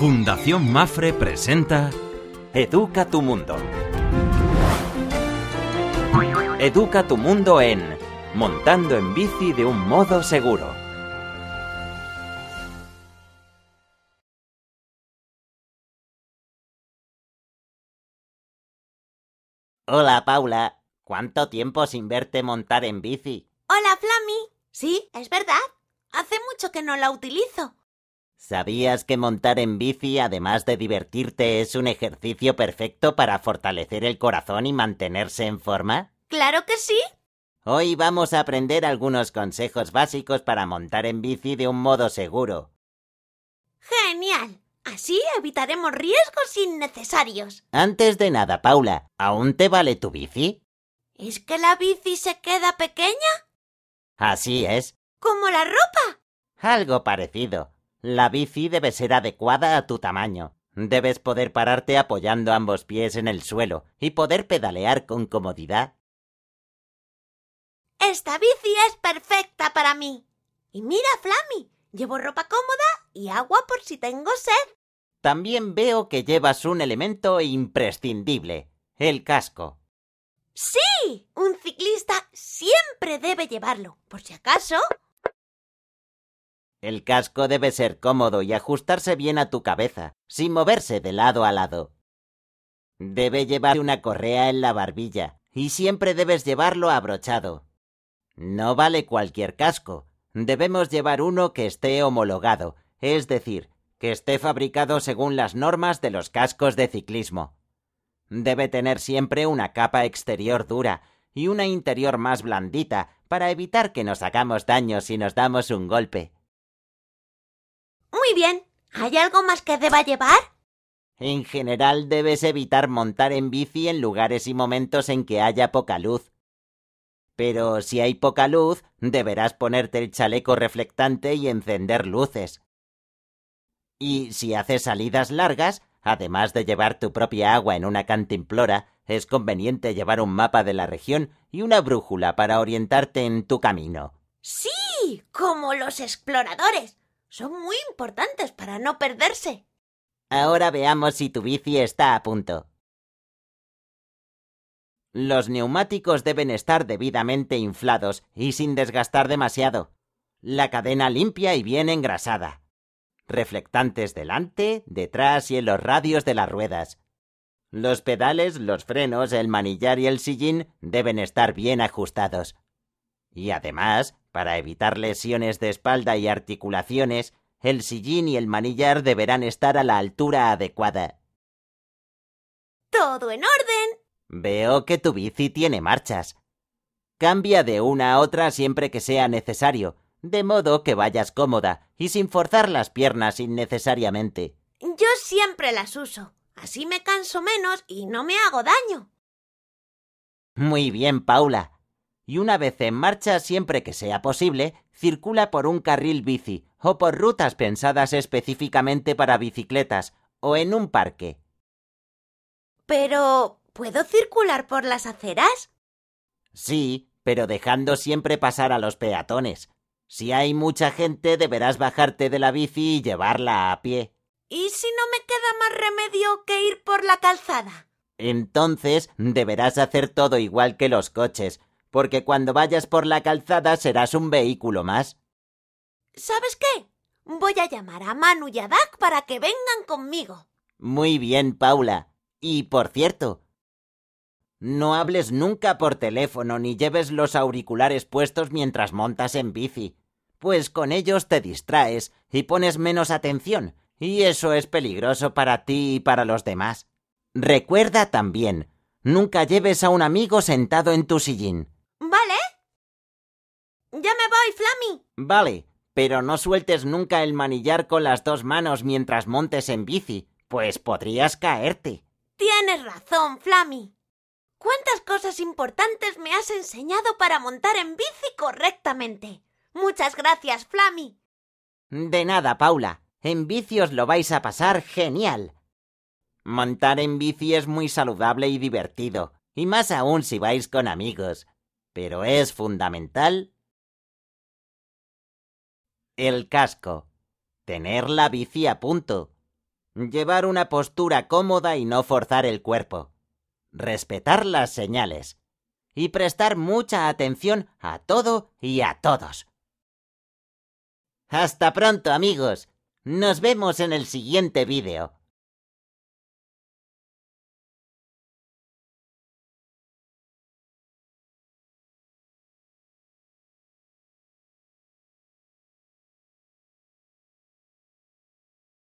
Fundación Mafre presenta Educa tu Mundo. Educa tu Mundo en Montando en bici de un modo seguro. Hola Paula, ¿cuánto tiempo sin verte montar en bici? Hola Flammy, sí, es verdad. Hace mucho que no la utilizo. ¿Sabías que montar en bici, además de divertirte, es un ejercicio perfecto para fortalecer el corazón y mantenerse en forma? Claro que sí. Hoy vamos a aprender algunos consejos básicos para montar en bici de un modo seguro. Genial. Así evitaremos riesgos innecesarios. Antes de nada, Paula, ¿aún te vale tu bici? ¿Es que la bici se queda pequeña? Así es. ¿Como la ropa? Algo parecido. La bici debe ser adecuada a tu tamaño. Debes poder pararte apoyando ambos pies en el suelo y poder pedalear con comodidad. Esta bici es perfecta para mí. Y mira, Flammy, llevo ropa cómoda y agua por si tengo sed. También veo que llevas un elemento imprescindible, el casco. Sí, un ciclista siempre debe llevarlo, por si acaso el casco debe ser cómodo y ajustarse bien a tu cabeza, sin moverse de lado a lado. Debe llevar una correa en la barbilla, y siempre debes llevarlo abrochado. No vale cualquier casco, debemos llevar uno que esté homologado, es decir, que esté fabricado según las normas de los cascos de ciclismo. Debe tener siempre una capa exterior dura y una interior más blandita para evitar que nos hagamos daño si nos damos un golpe. Muy bien. ¿Hay algo más que deba llevar? En general debes evitar montar en bici en lugares y momentos en que haya poca luz. Pero si hay poca luz, deberás ponerte el chaleco reflectante y encender luces. Y si haces salidas largas, además de llevar tu propia agua en una cantimplora, es conveniente llevar un mapa de la región y una brújula para orientarte en tu camino. Sí, como los exploradores. Son muy importantes para no perderse. Ahora veamos si tu bici está a punto. Los neumáticos deben estar debidamente inflados y sin desgastar demasiado. La cadena limpia y bien engrasada. Reflectantes delante, detrás y en los radios de las ruedas. Los pedales, los frenos, el manillar y el sillín deben estar bien ajustados. Y además, para evitar lesiones de espalda y articulaciones, el sillín y el manillar deberán estar a la altura adecuada. Todo en orden. Veo que tu bici tiene marchas. Cambia de una a otra siempre que sea necesario, de modo que vayas cómoda y sin forzar las piernas innecesariamente. Yo siempre las uso. Así me canso menos y no me hago daño. Muy bien, Paula y una vez en marcha, siempre que sea posible, circula por un carril bici o por rutas pensadas específicamente para bicicletas o en un parque. Pero, ¿puedo circular por las aceras? Sí, pero dejando siempre pasar a los peatones. Si hay mucha gente, deberás bajarte de la bici y llevarla a pie. ¿Y si no me queda más remedio que ir por la calzada? Entonces deberás hacer todo igual que los coches, porque cuando vayas por la calzada serás un vehículo más. ¿Sabes qué? Voy a llamar a Manu y a Dak para que vengan conmigo. Muy bien, Paula. Y por cierto, no hables nunca por teléfono ni lleves los auriculares puestos mientras montas en bici, pues con ellos te distraes y pones menos atención, y eso es peligroso para ti y para los demás. Recuerda también, nunca lleves a un amigo sentado en tu sillín. ¡Ya me voy, Flammy! Vale, pero no sueltes nunca el manillar con las dos manos mientras montes en bici, pues podrías caerte. Tienes razón, Flammy. ¿Cuántas cosas importantes me has enseñado para montar en bici correctamente? Muchas gracias, Flammy. De nada, Paula. En bici os lo vais a pasar genial. Montar en bici es muy saludable y divertido, y más aún si vais con amigos. Pero es fundamental el casco, tener la bici a punto, llevar una postura cómoda y no forzar el cuerpo, respetar las señales y prestar mucha atención a todo y a todos. Hasta pronto amigos. Nos vemos en el siguiente vídeo.